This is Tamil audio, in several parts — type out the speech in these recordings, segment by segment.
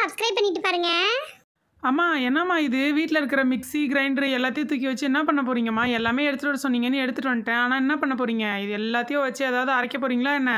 சப்ஸ்கிரைப் பண்ணிட்டு பாருங்க அம்மா என்னம்மா இது வீட்டில் இருக்கிற மிக்சி கிரைண்டர் எல்லாத்தையும் தூக்கி வச்சு என்ன பண்ண போகிறீங்கம்மா எல்லாமே எடுத்துகிட்டு வர சொன்னீங்கன்னு எடுத்துகிட்டு வந்துட்டேன் ஆனால் என்ன பண்ண போகிறீங்க இது எல்லாத்தையும் வச்சு ஏதாவது அரைக்க போகிறீங்களா என்ன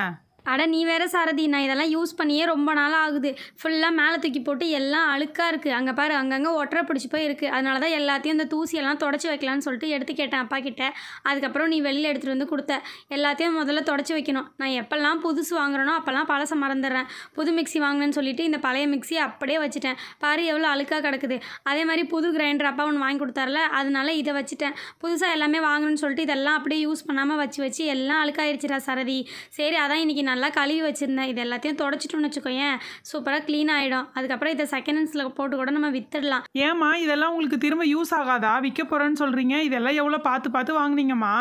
அட நீ வேற சாரதி நான் இதெல்லாம் யூஸ் பண்ணியே ரொம்ப நாள் ஆகுது ஃபுல்லாக மேலே தூக்கி போட்டு எல்லாம் அழுக்காக இருக்குது அங்கே பாரு அங்கங்கே ஒட்டரை பிடிச்சி போய் இருக்குது அதனால தான் எல்லாத்தையும் அந்த தூசியெல்லாம் தொடச்சி வைக்கலான்னு சொல்லிட்டு எடுத்து கேட்டேன் அப்பா கிட்ட அதுக்கப்புறம் நீ வெளியில் எடுத்துகிட்டு வந்து கொடுத்த எல்லாத்தையும் முதல்ல தொடச்சி வைக்கணும் நான் எப்போல்லாம் புதுசு வாங்குறேனோ அப்போல்லாம் பழசை மறந்துடுறேன் புது மிக்சி வாங்கினேன்னு சொல்லிட்டு இந்த பழைய மிக்சியை அப்படியே வச்சுட்டேன் பாரு எவ்வளோ அழுக்காக கிடக்குது அதே மாதிரி புது கிரைண்டர் அப்பா ஒன்று வாங்கி கொடுத்தார்ல அதனால இதை வச்சுட்டேன் புதுசாக எல்லாமே வாங்கணும்னு சொல்லிட்டு இதெல்லாம் அப்படியே யூஸ் பண்ணாமல் வச்சு வச்சு எல்லாம் அழுக்காயிருச்சுடா சரதி சரி அதான் இன்றைக்கி நல்லா கழுவி வச்சுருந்தேன் இது எல்லாத்தையும் தொடச்சிட்டோம்னு வச்சுக்கோயேன் சூப்பராக க்ளீன் ஆகிடும் அதுக்கப்புறம் இதை செகண்ட் ஹேண்ட்ஸில் போட்டு கூட நம்ம வித்துடலாம் ஏம்மா இதெல்லாம் உங்களுக்கு திரும்ப யூஸ் ஆகாதா விற்க போகிறேன்னு சொல்கிறீங்க இதெல்லாம் எவ்வளோ பார்த்து பார்த்து வாங்கினீங்கம்மா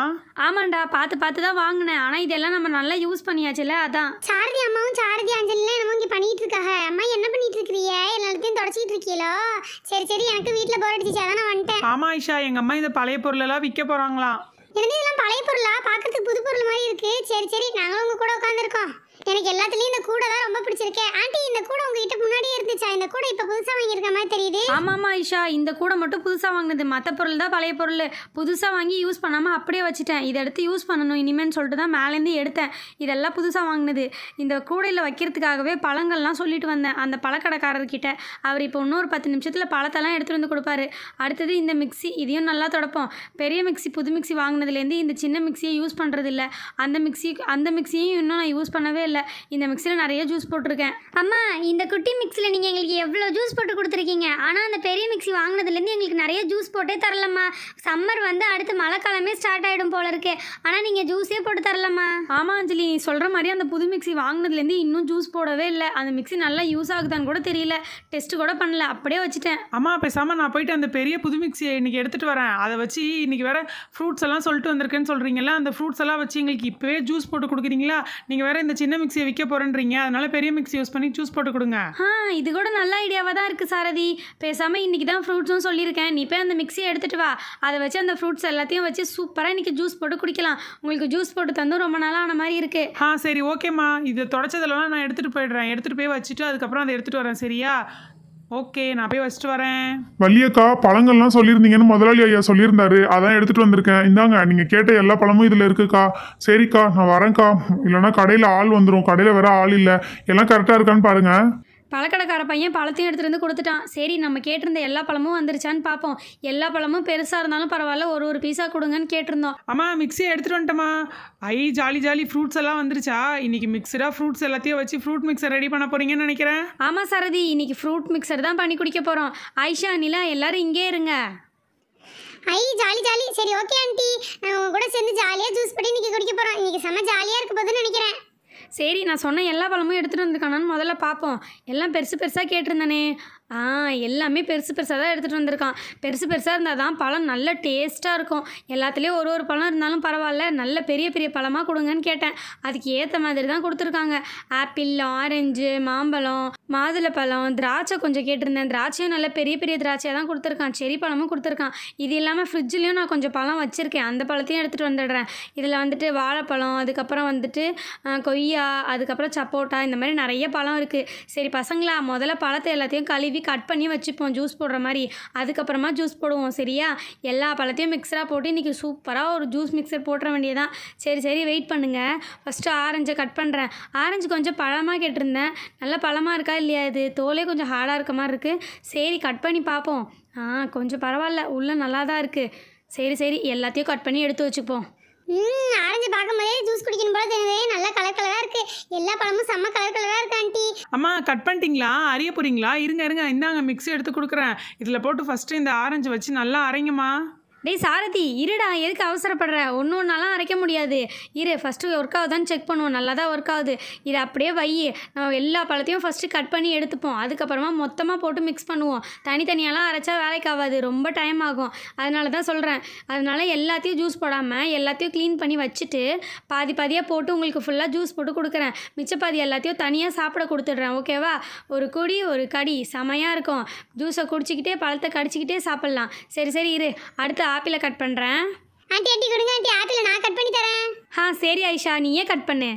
ஆமாண்டா பார்த்து பார்த்து தான் வாங்கினேன் ஆனால் இதெல்லாம் நம்ம நல்லா யூஸ் பண்ணியாச்சுல அதான் சாரதி அம்மாவும் சாரதி அஞ்சலிலாம் என்னமோ இங்கே பண்ணிட்டு இருக்காங்க அம்மா என்ன பண்ணிட்டு இருக்கிறீங்க எல்லாத்தையும் தொடச்சிட்டு இருக்கீங்களோ சரி சரி எனக்கு வீட்டில் போர் அடிச்சிச்சு அதான் நான் வந்துட்டேன் ஆமா ஐஷா எங்க அம்மா இந்த பழைய பொருள் எல்லாம் விற்க போகிறாங்களாம் என்னது இதெல்லாம் பழைய பொருளா பாக்கிறதுக்கு புது பொருள் மாதிரி இருக்கு சரி சரி நாங்களும் உங்க கூட உட்காந்துருக்கோம் எனக்கு எல்லாத்துலயும் இந்த கூட தான் ரொம்ப பிடிச்சிருக்கே ஆண்டி இந்த கூட உங்ககிட்ட முன்னாடியே இருந்துச்சா இந்த கூட இப்ப புதுசா வாங்கியிருக்க மாதிரி தெரியுது ஆமாமா ஐஷா இந்த கூட மட்டும் புதுசா வாங்கினது மத்த பொருள் தான் பழைய பொருள் புதுசா வாங்கி யூஸ் பண்ணாம அப்படியே வச்சுட்டேன் இதை எடுத்து யூஸ் பண்ணணும் இனிமேன்னு சொல்லிட்டு தான் மேலேருந்து எடுத்தேன் இதெல்லாம் புதுசா வாங்கினது இந்த கூடையில் வைக்கிறதுக்காகவே பழங்கள்லாம் சொல்லிட்டு வந்தேன் அந்த பழக்கடைக்காரர்கிட்ட அவர் இப்போ இன்னொரு பத்து நிமிஷத்தில் பழத்தெல்லாம் எடுத்துகிட்டு வந்து கொடுப்பாரு அடுத்தது இந்த மிக்சி இதையும் நல்லா தொடப்போம் பெரிய மிக்சி புது மிக்சி வாங்கினதுலேருந்து இந்த சின்ன மிக்சியை யூஸ் பண்ணுறதில்ல அந்த மிக்சி அந்த மிக்சியும் இன்னும் நான் யூஸ் பண்ணவே இல்லை இந்த மிக்ஸியில் நிறைய ஜூஸ் போட்டிருக்கேன் அம்மா இந்த குட்டி மிக்ஸியில் நீங்கள் எங்களுக்கு எவ்வளோ ஜூஸ் போட்டு கொடுத்துருக்கீங்க ஆனால் அந்த பெரிய மிக்ஸி வாங்கினதுலேருந்து எங்களுக்கு நிறைய ஜூஸ் போட்டே தரலம்மா சம்மர் வந்து அடுத்து மழை காலமே ஸ்டார்ட் ஆகிடும் போல இருக்கு ஆனால் நீங்கள் ஜூஸே போட்டு தரலம்மா ஆமாம் அஞ்சலி நீ சொல்கிற மாதிரி அந்த புது மிக்சி வாங்கினதுலேருந்து இன்னும் ஜூஸ் போடவே இல்லை அந்த மிக்ஸி நல்லா யூஸ் ஆகுதான்னு கூட தெரியல டெஸ்ட் கூட பண்ணல அப்படியே வச்சுட்டேன் அம்மா பேசாமல் நான் போயிட்டு அந்த பெரிய புது மிக்ஸியை இன்னைக்கு எடுத்துகிட்டு வரேன் அதை வச்சு இன்றைக்கி வேறு ஃப்ரூட்ஸ் எல்லாம் சொல்லிட்டு வந்திருக்கேன்னு சொல்கிறீங்களா அந்த ஃப்ரூட்ஸ் எல்லாம் வச்சு எங்களுக்கு இப்போவே ஜூஸ் போட்டு கொடுக்குறீங்களா நீங்கள் வேற இந்த சின்ன மிக்ஸியை விற்க போகிறேன்றீங்க அதனால பெரிய மிக்ஸி யூஸ் பண்ணி ஜூஸ் போட்டு கொடுங்க ஆ இது கூட நல்ல ஐடியாவாக தான் இருக்குது சாரதி பேசாமல் இன்றைக்கி தான் ஃப்ரூட்ஸும் சொல்லியிருக்கேன் நீ போய் அந்த மிக்சியை எடுத்துகிட்டு வா அதை வச்சு அந்த ஃப்ரூட்ஸ் எல்லாத்தையும் வச்சு சூப்பராக இன்னைக்கு ஜூஸ் போட்டு குடிக்கலாம் உங்களுக்கு ஜூஸ் போட்டு தந்தும் ரொம்ப நாளாக ஆன மாதிரி இருக்கு ஆ சரி ஓகேம்மா இது தொடச்சதெல்லாம் நான் எடுத்துகிட்டு போயிடுறேன் எடுத்துகிட்டு போய் வச்சுட்டு அதுக்கப்புறம் அதை எடுத்துகிட்டு வரேன் சரியா ஓகே நான் போய் வச்சுட்டு வரேன் வள்ளியக்கா பழங்கள்லாம் சொல்லியிருந்தீங்கன்னு முதலாளி ஐயா சொல்லியிருந்தாரு அதான் எடுத்துட்டு வந்திருக்கேன் இந்தாங்க நீங்க கேட்ட எல்லா பழமும் இதில் இருக்குக்கா சரிக்கா நான் வரேன்க்கா இல்லைன்னா கடையில் ஆள் வந்துடும் கடையில் வேற ஆள் இல்லை எல்லாம் கரெக்டாக இருக்கான்னு பாருங்க பழக்கடைக்கார பையன் பழத்தையும் எடுத்துகிட்டு வந்து கொடுத்துட்டான் சரி நம்ம கேட்டிருந்த எல்லா பழமும் வந்துருச்சான்னு பார்ப்போம் எல்லா பழமும் பெருசாக இருந்தாலும் பரவாயில்ல ஒரு ஒரு பீஸாக கொடுங்கன்னு கேட்டிருந்தோம் அம்மா மிக்ஸியை எடுத்துகிட்டு வந்துட்டோம்மா ஐ ஜாலி ஜாலி ஃப்ரூட்ஸ் எல்லாம் வந்துருச்சா இன்றைக்கி மிக்சராக ஃப்ரூட்ஸ் எல்லாத்தையும் வச்சு ஃப்ரூட் மிக்சர் ரெடி பண்ண போகிறீங்கன்னு நினைக்கிறேன் ஆமாம் சரதி இன்றைக்கி ஃப்ரூட் மிக்சர் தான் பண்ணி குடிக்க போகிறோம் ஐஷா நிலா எல்லோரும் இங்கே இருங்க ஐ ஜாலி ஜாலி சரி ஓகே ஆண்டி நான் உங்க கூட சேர்ந்து ஜாலியாக ஜூஸ் பண்ணி இன்னைக்கு குடிக்க போகிறோம் இன்னைக்கு செம்ம ஜாலியாக இருக்க போதுன்னு நினைக்கிறேன் சரி நான் சொன்ன எல்லா பழமும் எடுத்துகிட்டு வந்திருக்கானான்னு முதல்ல பார்ப்போம் எல்லாம் பெருசு பெருசாக கேட்டிருந்தானே ஆ எல்லாமே பெருசு பெருசாக தான் எடுத்துகிட்டு வந்திருக்கான் பெருசு பெருசாக இருந்தால் தான் பழம் நல்ல டேஸ்ட்டாக இருக்கும் எல்லாத்துலேயும் ஒரு ஒரு பழம் இருந்தாலும் பரவாயில்ல நல்ல பெரிய பெரிய பழமாக கொடுங்கன்னு கேட்டேன் அதுக்கு ஏற்ற மாதிரி தான் கொடுத்துருக்காங்க ஆப்பிள் ஆரஞ்சு மாம்பழம் மாதுளை பழம் திராட்சை கொஞ்சம் கேட்டிருந்தேன் திராட்சையும் நல்ல பெரிய பெரிய திராட்சையாக தான் கொடுத்துருக்கான் செரி பழமும் கொடுத்துருக்கான் இது இல்லாமல் ஃப்ரிட்ஜ்லேயும் நான் கொஞ்சம் பழம் வச்சுருக்கேன் அந்த பழத்தையும் எடுத்துகிட்டு வந்துடுறேன் இதில் வந்துட்டு வாழைப்பழம் அதுக்கப்புறம் வந்துட்டு கொய்யா அதுக்கப்புறம் சப்போட்டா இந்த மாதிரி நிறைய பழம் இருக்குது சரி பசங்களா முதல்ல பழத்தை எல்லாத்தையும் கழுவி கட் பண்ணி வச்சுப்போம் ஜூஸ் போடுற மாதிரி அதுக்கப்புறமா ஜூஸ் போடுவோம் சரியா எல்லா பழத்தையும் மிக்சராக போட்டு இன்றைக்கி சூப்பராக ஒரு ஜூஸ் மிக்சர் போட்டுற வேண்டியதான் சரி சரி வெயிட் பண்ணுங்கள் ஃபஸ்ட்டு ஆரஞ்சை கட் பண்ணுறேன் ஆரஞ்சு கொஞ்சம் பழமாக கேட்டிருந்தேன் நல்ல பழமாக இருக்கா இல்லையா இது தோலே கொஞ்சம் ஹார்டாக இருக்க மாதிரி இருக்குது சரி கட் பண்ணி பார்ப்போம் ஆ கொஞ்சம் பரவாயில்ல உள்ளே நல்லா தான் இருக்குது சரி சரி எல்லாத்தையும் கட் பண்ணி எடுத்து வச்சுப்போம் ம் ஆரஞ்சு பார்க்கும்போதே ஜூஸ் குடிக்கணும் போல தெரியுது நல்லா கலர் கலரா இருக்கு எல்லா பழமும் செம்ம கலர் கலரா இருக்கு ஆண்டி அம்மா கட் பண்ணிட்டீங்களா அறிய போறீங்களா இருங்க இருங்க இந்தாங்க மிக்ஸி எடுத்து கொடுக்குறேன் இதில் போட்டு ஃபஸ்ட்டு இந்த ஆரஞ்சு வச்சு நல்லா அரைங்கம்மா டேய் சாரதி இருடா எதுக்கு அவசரப்படுற ஒன்று ஒன்றாலாம் அரைக்க முடியாது இரு ஃபஸ்ட்டு ஒர்க் ஆகுதான்னு செக் பண்ணுவோம் நல்லா தான் ஒர்க் ஆகுது இது அப்படியே வை நம்ம எல்லா பழத்தையும் ஃபஸ்ட்டு கட் பண்ணி எடுத்துப்போம் அதுக்கப்புறமா மொத்தமாக போட்டு மிக்ஸ் பண்ணுவோம் தனித்தனியெல்லாம் அரைச்சா வேலைக்கு ஆகாது ரொம்ப டைம் ஆகும் அதனால தான் சொல்கிறேன் அதனால எல்லாத்தையும் ஜூஸ் போடாமல் எல்லாத்தையும் க்ளீன் பண்ணி வச்சுட்டு பாதி பாதியாக போட்டு உங்களுக்கு ஃபுல்லாக ஜூஸ் போட்டு கொடுக்குறேன் மிச்ச பாதி எல்லாத்தையும் தனியாக சாப்பிட கொடுத்துட்றேன் ஓகேவா ஒரு கொடி ஒரு கடி செமையாக இருக்கும் ஜூஸை குடிச்சிக்கிட்டே பழத்தை கடிச்சிக்கிட்டே சாப்பிட்லாம் சரி சரி இரு அடுத்த ஆப்பிளை கட் பண்ணுறேன் ஆண்டி ஆண்டி கொடுங்க ஆண்டி ஆப்பிளை நான் கட் பண்ணி தரேன் ஆ சரி ஐஷா நீயே கட் பண்ணு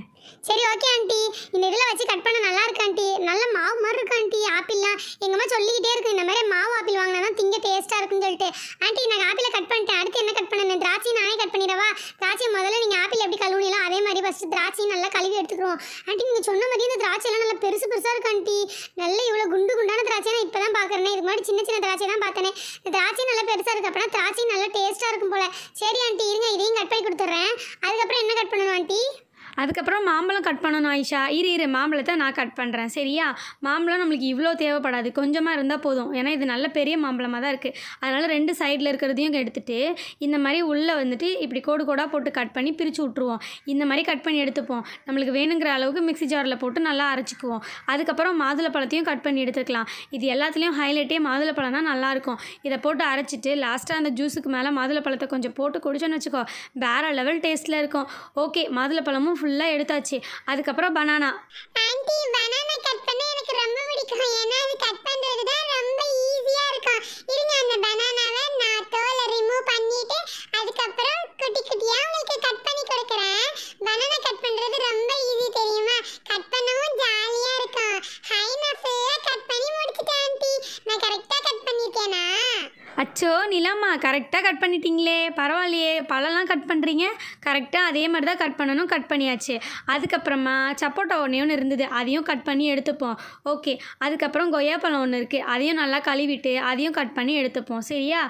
சரி ஓகே ஆண்டி இந்த இதில் வச்சு கட் பண்ண நல்லா இருக்கு ஆண்டி நல்ல மாவு மாதிரி இருக்கு ஆண்டி ஆப்பிள்லாம் அம்மா சொல்லிக்கிட்டே இருக்கு இந்த மாதிரி மாவு ஆப்பிள் வாங்கினா தான் திங்க டேஸ்ட்டாக இருக்குன்னு சொல்லிட்டு ஆண்டி நான் ஆப்பிளை கட் பண்ணிட்டேன் அடுத்து என்ன கட் பண்ணணும் திராட்சை நானே கட் பண்ணிடவா திராட்சை முதல்ல நீங்கள் ஆப்பிள் எப்படி கழுவுனீங்களோ அதே மாதிரி ஃபஸ்ட்டு திராட்சையும் நல்லா கழுவி எடுத்துக்கிறோம் ஆண்டி நீங்கள் சொன்ன மாதிரி இந்த திராட்சைலாம் நல்லா பெருசு பெருசாக இருக்கு ஆண்டி நல்ல இவ்வளோ குண்டு குண்டான திராட்சை நான் இப்போ தான் பார்க்குறேன் இதுக்கு முன்னாடி சின்ன சின்ன திராட்சை தான் பார்த்தேன் இந்த திராட்சை நல்லா பெருசாக இருக்கு அப்படின்னா திராட்சை நல்லா டேஸ்ட்டாக இருக்கும் போல சரி ஆண்டி இருங்க இதையும் கட் பண்ணி கொடுத்துட்றேன் அதுக்கப்புறம் என்ன கட் பண்ணணும் ஆண்டி அதுக்கப்புறம் மாம்பழம் கட் பண்ணணும் ஆயிஷா இரு இரு மாம்பழத்தை நான் கட் பண்ணுறேன் சரியா மாம்பழம் நம்மளுக்கு இவ்வளோ தேவைப்படாது கொஞ்சமாக இருந்தால் போதும் ஏன்னா இது நல்ல பெரிய மாம்பழமாக தான் இருக்குது அதனால் ரெண்டு சைடில் இருக்கிறதையும் எடுத்துகிட்டு இந்த மாதிரி உள்ளே வந்துட்டு இப்படி கோடு கோடாக போட்டு கட் பண்ணி பிரித்து விட்ருவோம் இந்த மாதிரி கட் பண்ணி எடுத்துப்போம் நம்மளுக்கு வேணுங்கிற அளவுக்கு மிக்சி ஜாரில் போட்டு நல்லா அரைச்சிக்குவோம் அதுக்கப்புறம் மாதுளை பழத்தையும் கட் பண்ணி எடுத்துக்கலாம் இது எல்லாத்துலேயும் ஹைலைட்டே பழம் தான் நல்லாயிருக்கும் இதை போட்டு அரைச்சிட்டு லாஸ்ட்டாக அந்த ஜூஸுக்கு மேலே மாதுளை பழத்தை கொஞ்சம் போட்டு குடிச்சோன்னு வச்சுக்கோ வேறு லெவல் டேஸ்ட்டில் இருக்கும் ஓகே மாதுளை பழமும் ஃபுல்லாக எடுத்தாச்சு அதுக்கப்புறம் பனானா ஆன்ட்டி பனானா கட் பண்ண எனக்கு ரொம்ப பிடிக்கும் ஆமாம் கரெக்டாக கட் பண்ணிட்டீங்களே பரவாயில்லையே பழம்லாம் கட் பண்ணுறீங்க கரெக்டாக அதே மாதிரி தான் கட் பண்ணணும் கட் பண்ணியாச்சு அதுக்கப்புறமா சப்போட்டா ஒன்று இருந்தது அதையும் கட் பண்ணி எடுத்துப்போம் ஓகே அதுக்கப்புறம் கொய்யா பழம் ஒன்று இருக்குது அதையும் நல்லா கழுவிட்டு அதையும் கட் பண்ணி எடுத்துப்போம் சரியா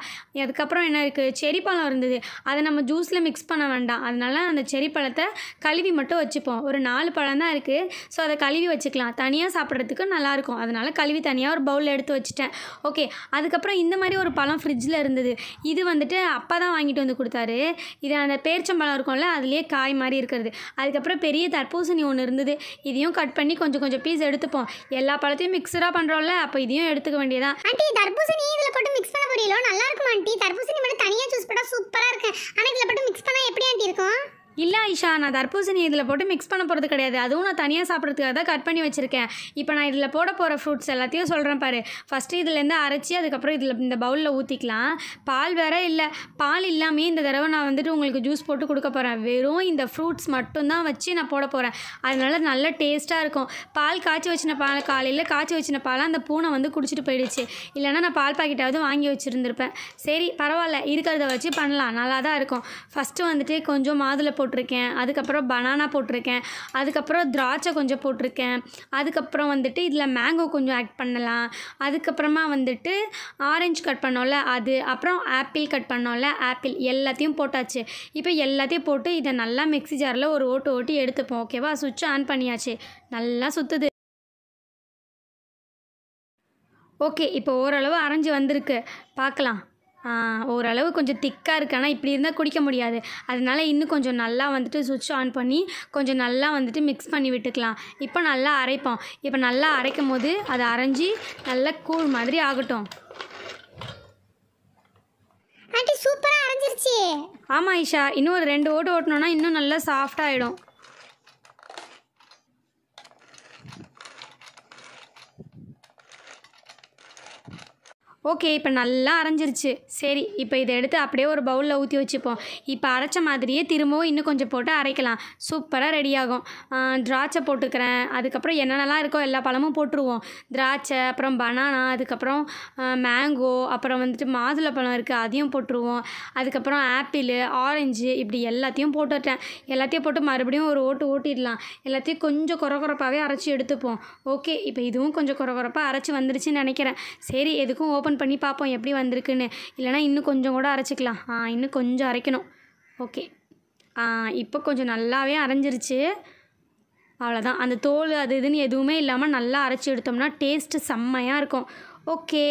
அதுக்கப்புறம் என்ன இருக்குது செரி பழம் இருந்தது அதை நம்ம ஜூஸில் மிக்ஸ் பண்ண வேண்டாம் அதனால் அந்த செரி பழத்தை கழுவி மட்டும் வச்சுப்போம் ஒரு நாலு பழம் தான் இருக்குது ஸோ அதை கழுவி வச்சுக்கலாம் தனியாக சாப்பிட்றதுக்கு நல்லாயிருக்கும் அதனால் கழுவி தனியாக ஒரு பவுலில் எடுத்து வச்சுட்டேன் ஓகே அதுக்கப்புறம் இந்த மாதிரி ஒரு பழம் ஃப்ரிட்ஜில் இருந்தது இது வந்துட்டு அப்பா தான் வாங்கிட்டு வந்து கொடுத்தாரு இது அந்த பேரிச்சம்பழம் இருக்கும்ல அதுலேயே காய் மாதிரி இருக்கிறது அதுக்கப்புறம் பெரிய தர்பூசணி ஒன்று இருந்தது இதையும் கட் பண்ணி கொஞ்சம் கொஞ்சம் பீஸ் எடுத்துப்போம் எல்லா பழத்தையும் மிக்சராக பண்ணுறோம்ல அப்போ இதையும் எடுத்துக்க வேண்டியதான் ஆண்டி தர்பூசணி இதில் போட்டு மிக்ஸ் பண்ண முடியல நல்லா இருக்கும் ஆண்டி தர்பூசணி மட்டும் தனியாக சூஸ் பண்ணால் சூப்பராக இருக்கு ஆனால் இதில் போட்டு மிக்ஸ் பண்ணால் எப்படி ஆண்டி இருக்கும் இல்லை ஐஷா நான் தர்பூசணி இதில் போட்டு மிக்ஸ் பண்ண போகிறது கிடையாது அதுவும் நான் தனியாக சாப்பிட்றதுக்காக தான் கட் பண்ணி வச்சுருக்கேன் இப்போ நான் இதில் போட போகிற ஃப்ரூட்ஸ் எல்லாத்தையும் சொல்கிறேன் பாரு ஃபஸ்ட்டு இதுலேருந்து அரைச்சி அதுக்கப்புறம் இதில் இந்த பவுலில் ஊற்றிக்கலாம் பால் வேற இல்லை பால் இல்லாமே இந்த தடவை நான் வந்துட்டு உங்களுக்கு ஜூஸ் போட்டு கொடுக்க போகிறேன் வெறும் இந்த ஃப்ரூட்ஸ் மட்டும்தான் வச்சு நான் போட போகிறேன் அதனால நல்ல டேஸ்ட்டாக இருக்கும் பால் காய்ச்சி வச்சின பால் காலையில் காய்ச்சி வச்சின பாலை அந்த பூனை வந்து குடிச்சிட்டு போயிடுச்சு இல்லைன்னா நான் பால் பாக்கெட்டாவது வாங்கி வச்சுருந்துருப்பேன் சரி பரவாயில்ல இருக்கிறத வச்சு பண்ணலாம் நல்லா தான் இருக்கும் ஃபஸ்ட்டு வந்துட்டு கொஞ்சம் மாதுளை போட்டிருக்கேன் அதுக்கப்புறம் பனானா போட்டிருக்கேன் அதுக்கப்புறம் திராட்சை கொஞ்சம் போட்டிருக்கேன் அதுக்கப்புறம் வந்துட்டு இதில் மேங்கோ கொஞ்சம் ஆட் பண்ணலாம் அதுக்கப்புறமா வந்துட்டு ஆரஞ்சு கட் பண்ணோம்ல அது அப்புறம் ஆப்பிள் கட் பண்ணோம்ல ஆப்பிள் எல்லாத்தையும் போட்டாச்சு இப்போ எல்லாத்தையும் போட்டு இதை நல்லா மிக்ஸி ஜாரில் ஒரு ஓட்டு ஓட்டி எடுத்துப்போம் ஓகேவா சுவிட்ச் ஆன் பண்ணியாச்சு நல்லா சுற்றுது ஓகே இப்போ ஓரளவு அரைஞ்சி வந்திருக்கு பார்க்கலாம் ஓரளவு கொஞ்சம் திக்காக இருக்குது ஆனால் இப்படி இருந்தால் குடிக்க முடியாது அதனால் இன்னும் கொஞ்சம் நல்லா வந்துட்டு சுவிட்ச் ஆன் பண்ணி கொஞ்சம் நல்லா வந்துட்டு மிக்ஸ் பண்ணி விட்டுக்கலாம் இப்போ நல்லா அரைப்போம் இப்போ நல்லா அரைக்கும் போது அதை அரைஞ்சி நல்லா கூழ் மாதிரி ஆகட்டும் சூப்பராக ஆமாம் ஈஷா இன்னும் ஒரு ரெண்டு ஓட்டு ஓட்டணும்னா இன்னும் நல்லா சாஃப்டாகிடும் ஓகே இப்போ நல்லா அரைஞ்சிருச்சு சரி இப்போ இதை எடுத்து அப்படியே ஒரு பவுலில் ஊற்றி வச்சுப்போம் இப்போ அரைச்ச மாதிரியே திரும்பவும் இன்னும் கொஞ்சம் போட்டு அரைக்கலாம் சூப்பராக ரெடியாகும் திராட்சை போட்டுக்கிறேன் அதுக்கப்புறம் என்னென்னலாம் இருக்கோ எல்லா பழமும் போட்டுருவோம் திராட்சை அப்புறம் பனானா அதுக்கப்புறம் மேங்கோ அப்புறம் வந்துட்டு மாதுளை பழம் இருக்குது அதையும் போட்டுருவோம் அதுக்கப்புறம் ஆப்பிள் ஆரஞ்சு இப்படி எல்லாத்தையும் போட்டுட்டேன் எல்லாத்தையும் போட்டு மறுபடியும் ஒரு ஓட்டு ஓட்டிடலாம் எல்லாத்தையும் கொஞ்சம் குறகுறப்பாகவே அரைச்சி எடுத்துப்போம் ஓகே இப்போ இதுவும் கொஞ்சம் குறகுறப்பாக அரைச்சி வந்துருச்சுன்னு நினைக்கிறேன் சரி எதுக்கும் ஓப்பன் ஓப்பன் பண்ணி பார்ப்போம் எப்படி வந்திருக்குன்னு இல்லைனா இன்னும் கொஞ்சம் கூட அரைச்சிக்கலாம் இன்னும் கொஞ்சம் அரைக்கணும் ஓகே இப்போ கொஞ்சம் நல்லாவே அரைஞ்சிருச்சு அவ்வளோதான் அந்த தோல் அது இதுன்னு எதுவுமே இல்லாமல் நல்லா அரைச்சி எடுத்தோம்னா டேஸ்ட்டு செம்மையாக இருக்கும் ஓகே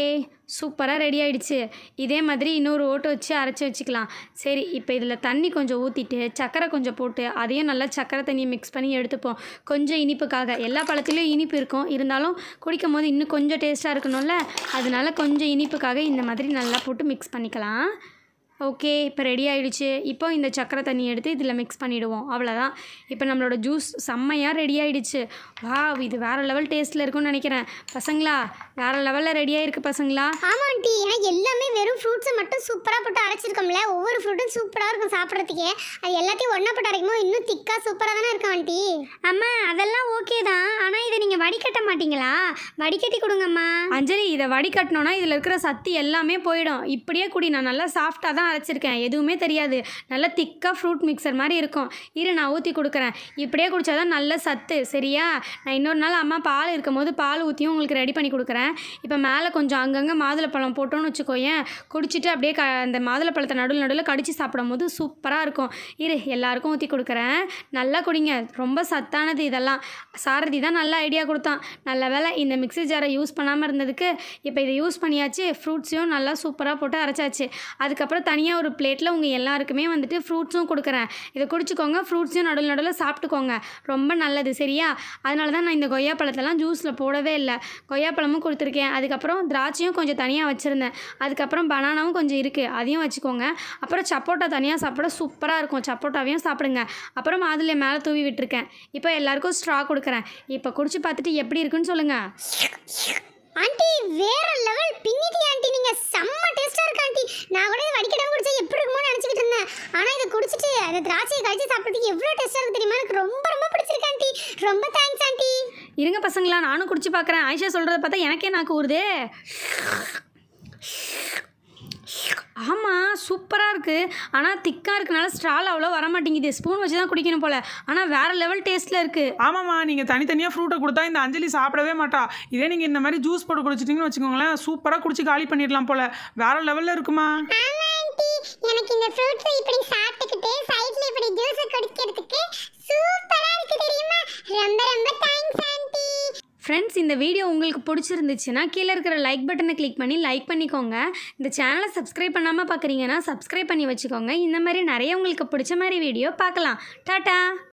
சூப்பராக ரெடி ஆகிடுச்சு இதே மாதிரி இன்னொரு ஓட்டை வச்சு அரைச்சி வச்சுக்கலாம் சரி இப்போ இதில் தண்ணி கொஞ்சம் ஊற்றிட்டு சக்கரை கொஞ்சம் போட்டு அதையும் நல்லா சக்கரை தண்ணியை மிக்ஸ் பண்ணி எடுத்துப்போம் கொஞ்சம் இனிப்புக்காக எல்லா பழத்துலேயும் இனிப்பு இருக்கும் இருந்தாலும் குடிக்கும் போது இன்னும் கொஞ்சம் டேஸ்ட்டாக இருக்கணும்ல அதனால கொஞ்சம் இனிப்புக்காக இந்த மாதிரி நல்லா போட்டு மிக்ஸ் பண்ணிக்கலாம் ஓகே இப்போ ரெடி ஆகிடுச்சு இப்போ இந்த சக்கரை தண்ணி எடுத்து இதில் மிக்ஸ் பண்ணிவிடுவோம் அவ்வளோதான் இப்போ நம்மளோட ஜூஸ் செம்மையாக ரெடி ஆகிடுச்சு வா இது வேறு லெவல் டேஸ்ட்டில் இருக்கும்னு நினைக்கிறேன் பசங்களா வேறு லெவலில் ரெடியாக இருக்குது பசங்களா ஆமாம் டீ ஏன்னா எல்லாமே வெறும் ஃப்ரூட்ஸை மட்டும் சூப்பராக போட்டு அரைச்சிருக்கோம்ல ஒவ்வொரு ஃப்ரூட்டும் சூப்பராக இருக்கும் சாப்பிட்றதுக்கே அது எல்லாத்தையும் ஒன்றா போட்டு அரைக்குமோ இன்னும் திக்காக சூப்பராக தானே இருக்கும் ஆண்டி அம்மா அதெல்லாம் ஓகே தான் ஆனால் இதை நீங்கள் வடிகட்ட மாட்டிங்களா வடிகட்டி கொடுங்கம்மா அஞ்சலி இதை வடிகட்டினோன்னா இதில் இருக்கிற சத்து எல்லாமே போயிடும் இப்படியே குடி நான் நல்லா சாஃப்டாக தான் தான் அரைச்சிருக்கேன் எதுவுமே தெரியாது நல்லா திக்காக ஃப்ரூட் மிக்சர் மாதிரி இருக்கும் இரு நான் ஊற்றி கொடுக்குறேன் இப்படியே குடித்தா தான் நல்ல சத்து சரியா நான் இன்னொரு நாள் அம்மா பால் இருக்கும் போது பால் ஊற்றியும் உங்களுக்கு ரெடி பண்ணி கொடுக்குறேன் இப்போ மேலே கொஞ்சம் அங்கங்கே மாதுளைப்பழம் போட்டோன்னு வச்சுக்கோயேன் குடிச்சிட்டு அப்படியே க அந்த மாதுளைப்பழத்தை நடுவில் நடுவில் கடிச்சு சாப்பிடும் போது சூப்பராக இருக்கும் இரு எல்லாருக்கும் ஊற்றி கொடுக்குறேன் நல்லா குடிங்க ரொம்ப சத்தானது இதெல்லாம் சாரதி தான் நல்ல ஐடியா கொடுத்தான் நல்ல வேலை இந்த மிக்ஸி ஜாரை யூஸ் பண்ணாமல் இருந்ததுக்கு இப்போ இதை யூஸ் பண்ணியாச்சு ஃப்ரூட்ஸையும் நல்லா சூப்பராக போட்டு அரைச்சாச்சு அதுக்கப்புறம் தனியாக ஒரு பிளேட்டில் உங்கள் எல்லாருக்குமே வந்துட்டு ஃப்ரூட்ஸும் கொடுக்குறேன் இதை குடிச்சிக்கோங்க ஃப்ரூட்ஸையும் நடுவில் நடுவில் சாப்பிட்டுக்கோங்க ரொம்ப நல்லது சரியா அதனால தான் நான் இந்த கொய்யா பழத்தெல்லாம் ஜூஸில் போடவே இல்லை கொய்யா பழமும் கொடுத்துருக்கேன் அதுக்கப்புறம் திராட்சையும் கொஞ்சம் தனியாக வச்சுருந்தேன் அதுக்கப்புறம் பனானாவும் கொஞ்சம் இருக்குது அதையும் வச்சுக்கோங்க அப்புறம் சப்போட்டா தனியாக சாப்பிட சூப்பராக இருக்கும் சப்போட்டாவையும் சாப்பிடுங்க அப்புறம் அதில் மேலே தூவி விட்டுருக்கேன் இப்போ எல்லாருக்கும் ஸ்ட்ரா கொடுக்குறேன் இப்போ குடிச்சு பார்த்துட்டு எப்படி இருக்குன்னு சொல்லுங்கள் ஆண்டி வேற லெவல் பின்னிதி ஆண்டி நீங்க செம்ம டேஸ்டா இருக்கு ஆண்டி நான் கூட வடிக்கடம் குடிச்சா எப்படி இருக்குமோ நினைச்சிட்டு இருந்தேன் ஆனா இதை குடிச்சிட்டு அந்த திராட்சை கழிச்சு சாப்பிட்டதுக்கு எவ்வளவு டேஸ்டா இருக்கு தெரியுமா எனக்கு ரொம்ப ரொம்ப பிடிச்சிருக்கு ஆண்டி ரொம்ப தேங்க்ஸ் ஆண்டி இருங்க பசங்களா நானும் குடிச்சு பார்க்குறேன் ஆயிஷா சொல்றத பார்த்தா எனக்கே நாக்கு ஊறுதே ஆமாம் சூப்பராக இருக்குது ஆனால் திக்காக இருக்கனால ஸ்ட்ரால் அவ்வளோ வர மாட்டேங்குது ஸ்பூன் வச்சு தான் குடிக்கணும் போல் ஆனால் வேறு லெவல் டேஸ்ட்டில் இருக்குது ஆமாம்மா நீங்கள் தனித்தனியாக ஃப்ரூட்டை கொடுத்தா இந்த அஞ்சலி சாப்பிடவே மாட்டா இதே நீங்கள் இந்த மாதிரி ஜூஸ் போட்டு குடிச்சிட்டிங்கன்னு வச்சுக்கோங்களேன் சூப்பராக குடிச்சு காலி பண்ணிடலாம் போல் வேறு லெவலில் இருக்குமா எனக்கு இந்த ஃப்ரூட்ஸ் இப்படி சாப்பிட்டுக்கிட்டு சைட்ல இப்படி ஜூஸ் குடிக்கிறதுக்கு சூப்பரா இருக்கு தெரியுமா ரொம்ப ரொம்ப தேங்க்ஸ் ஃப்ரெண்ட்ஸ் இந்த வீடியோ உங்களுக்கு பிடிச்சிருந்துச்சுன்னா கீழே இருக்கிற லைக் பட்டனை கிளிக் பண்ணி லைக் பண்ணிக்கோங்க இந்த சேனலை சப்ஸ்கிரைப் பண்ணாமல் பார்க்குறீங்கன்னா சப்ஸ்கிரைப் பண்ணி வச்சுக்கோங்க இந்த மாதிரி நிறைய உங்களுக்கு பிடிச்ச மாதிரி வீடியோ பார்க்கலாம் டாட்டா